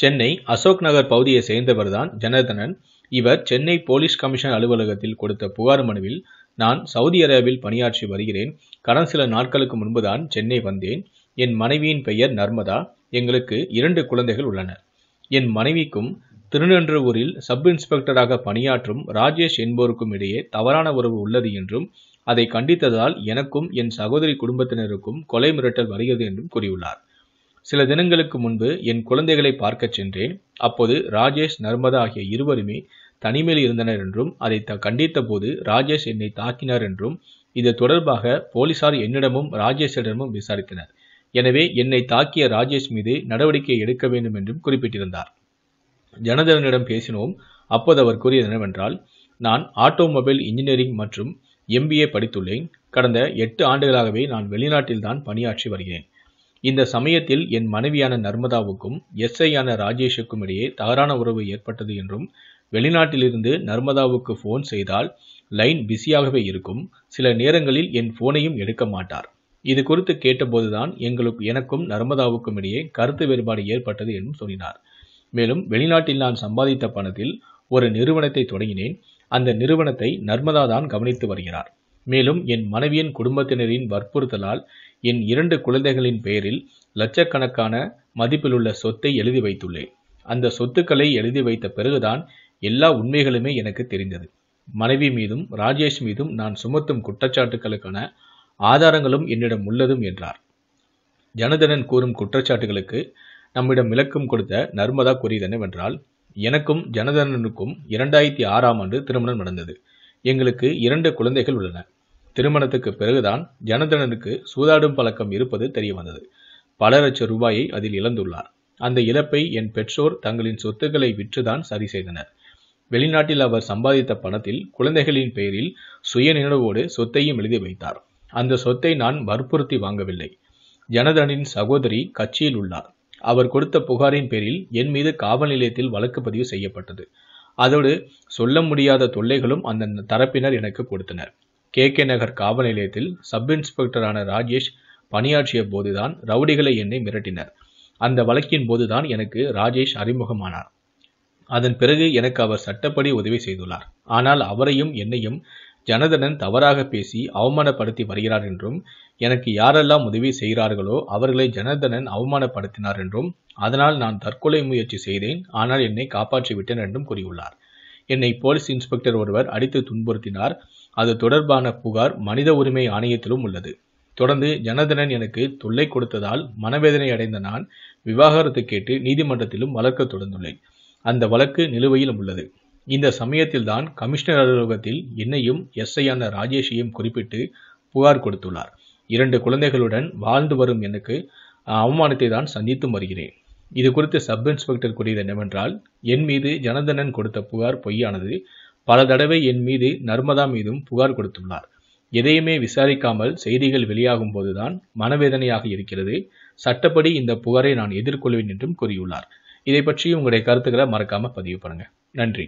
சென்னை அசோக் நகர் பகுதியை சேர்ந்தவர்தான் ஜனர்தனன் இவர் Chennai police commission அலுவலகத்தில் கொடுத்த புகார் மனுவில் நான் சவுதி அரேபியில் பணியாற்றி வருகிறேன் கடந்த சில நாட்களுக்கு முன்புதான் சென்னை வந்தேன் என் மனைவியின் பெயர் நர்மதா எங்களுக்கு இரண்டு குழந்தைகள் உள்ளனர் என் மனைவிக்கும் திருநென்றவூரில் சப் இன்ஸ்பெக்டராக பணியாற்றும் ராஜேஷ் என்போருக்கும் இடையே தவறான உறவு உள்ளது என்றும் அதை கண்டித்ததால் எனக்கும் என் சகோதரி குடும்பத்தினருக்கும் கொலை மிரட்டல் வருகிறது என்றும் கூறியுள்ளார் சில தினங்களுக்கு முன்பு என் குழந்தைகளை பார்க்கச் சென்றேன் அப்போது ராஜேஷ் நர்மதா ஆகிய இருவருமே தனிமையில் இருந்தனர் என்றும் அதை த கண்டித்த போது ராஜேஷ் என்னை தாக்கினார் என்றும் இது தொடர்பாக போலீசார் என்னிடமும் ராஜேஷிடமும் விசாரித்தனர் எனவே என்னை தாக்கிய ராஜேஷ் மீது நடவடிக்கை எடுக்க வேண்டும் என்றும் குறிப்பிட்டிருந்தார் ஜனதனிடம் பேசினோம் அப்போது அவர் கூறியது என்னவென்றால் நான் ஆட்டோமொபைல் இன்ஜினியரிங் மற்றும் எம்பிஏ படித்துள்ளேன் கடந்த எட்டு ஆண்டுகளாகவே நான் வெளிநாட்டில்தான் பணியாற்றி வருகிறேன் இந்த சமயத்தில் என் மனைவியான நர்மதாவுக்கும் எஸ்ஐயான ராஜேஷுக்கும் இடையே தவறான உறவு ஏற்பட்டது என்றும் வெளிநாட்டிலிருந்து நர்மதாவுக்கு ஃபோன் செய்தால் லைன் பிஸியாகவே இருக்கும் சில நேரங்களில் என் ஃபோனையும் எடுக்க மாட்டார் இது குறித்து கேட்டபோதுதான் எங்களுக்கு எனக்கும் நர்மதாவுக்கும் இடையே கருத்து வேறுபாடு ஏற்பட்டது என்றும் சொன்னார் மேலும் வெளிநாட்டில் நான் சம்பாதித்த பணத்தில் ஒரு நிறுவனத்தை தொடங்கினேன் அந்த நிறுவனத்தை நர்மதா தான் கவனித்து வருகிறார் மேலும் என் மனைவியின் குடும்பத்தினரின் வற்புறுத்தலால் என் இரண்டு குழந்தைகளின் பெயரில் லட்சக்கணக்கான மதிப்பிலுள்ள சொத்தை எழுதி வைத்துள்ளேன் அந்த சொத்துக்களை எழுதி வைத்த பிறகுதான் எல்லா உண்மைகளுமே எனக்கு தெரிந்தது மனைவி மீதும் ராஜேஷ் மீதும் நான் சுமத்தும் குற்றச்சாட்டுகளுக்கான ஆதாரங்களும் என்னிடம் உள்ளதும் என்றார் ஜனதனன் கூறும் குற்றச்சாட்டுகளுக்கு நம்மிடம் விளக்கம் கொடுத்த நர்மதா கூறியதனவென்றால் எனக்கும் ஜனதனனுக்கும் இரண்டாயிரத்தி ஆறாம் ஆண்டு திருமணம் நடந்தது எங்களுக்கு இரண்டு குழந்தைகள் உள்ளன திருமணத்துக்கு பிறகுதான் ஜனதனனுக்கு சூதாடும் பழக்கம் இருப்பது தெரிய வந்தது பல லட்சம் ரூபாயை அதில் இழந்துள்ளார் அந்த இழப்பை என் பெற்றோர் தங்களின் சொத்துக்களை விற்றுதான் சரி செய்தனர் வெளிநாட்டில் அவர் சம்பாதித்த பணத்தில் குழந்தைகளின் பெயரில் சுய நினைவோடு சொத்தையும் எழுதி வைத்தார் அந்த சொத்தை நான் வற்புறுத்தி வாங்கவில்லை ஜனதனின் சகோதரி கட்சியில் உள்ளார் அவர் கொடுத்த புகாரின் பேரில் என் மீது காவல் நிலையத்தில் வழக்கு பதிவு செய்யப்பட்டது அதோடு சொல்ல முடியாத தொல்லைகளும் அந்த தரப்பினர் எனக்கு கொடுத்தனர் கே கே நகர் காவல் நிலையத்தில் சப் இன்ஸ்பெக்டரான ராஜேஷ் பணியாற்றிய போதுதான் ரவுடிகளை என்னை மிரட்டினர் அந்த வழக்கின் போதுதான் எனக்கு ராஜேஷ் அறிமுகமானார் அதன் பிறகு எனக்கு அவர் சட்டப்படி உதவி செய்துள்ளார் ஆனால் அவரையும் என்னையும் ஜனதனன் தவறாக பேசி அவமானப்படுத்தி வருகிறார் என்றும் எனக்கு யாரெல்லாம் உதவி செய்கிறார்களோ அவர்களை ஜனதனன் அவமானப்படுத்தினார் என்றும் அதனால் நான் தற்கொலை முயற்சி செய்தேன் ஆனால் என்னை காப்பாற்றிவிட்டேன் என்றும் கூறியுள்ளார் என்னை போலீஸ் இன்ஸ்பெக்டர் ஒருவர் அடித்து துன்புறுத்தினார் அது தொடர்பான புகார் மனித உரிமை ஆணையத்திலும் உள்ளது தொடர்ந்து ஜனதனன் எனக்கு தொல்லை கொடுத்ததால் மனவேதனை அடைந்த நான் விவாகரத்து கேட்டு நீதிமன்றத்திலும் வழக்கு தொடர்ந்துள்ளேன் அந்த வழக்கு நிலுவையில் உள்ளது இந்த சமயத்தில்தான் கமிஷனர் அலுவலகத்தில் என்னையும் எஸ்ஐயான ராஜேஷையும் குறிப்பிட்டு புகார் கொடுத்துள்ளார் இரண்டு குழந்தைகளுடன் வாழ்ந்து வரும் எனக்கு அவமானத்தை தான் சந்தித்து வருகிறேன் இது குறித்து சப் இன்ஸ்பெக்டர் கூறியது என்னவென்றால் என் மீது ஜனதனன் கொடுத்த புகார் பொய்யானது பல தடவை என் மீது நர்மதா மீதும் புகார் கொடுத்துள்ளார் எதையுமே விசாரிக்காமல் செய்திகள் வெளியாகும் போதுதான் மனவேதனையாக இருக்கிறது சட்டப்படி இந்த புகாரை நான் எதிர்கொள்வேன் என்றும் கூறியுள்ளார் இதை பற்றி உங்களுடைய கருத்துக்களை மறக்காம பதிவு பண்ணுங்க நன்றி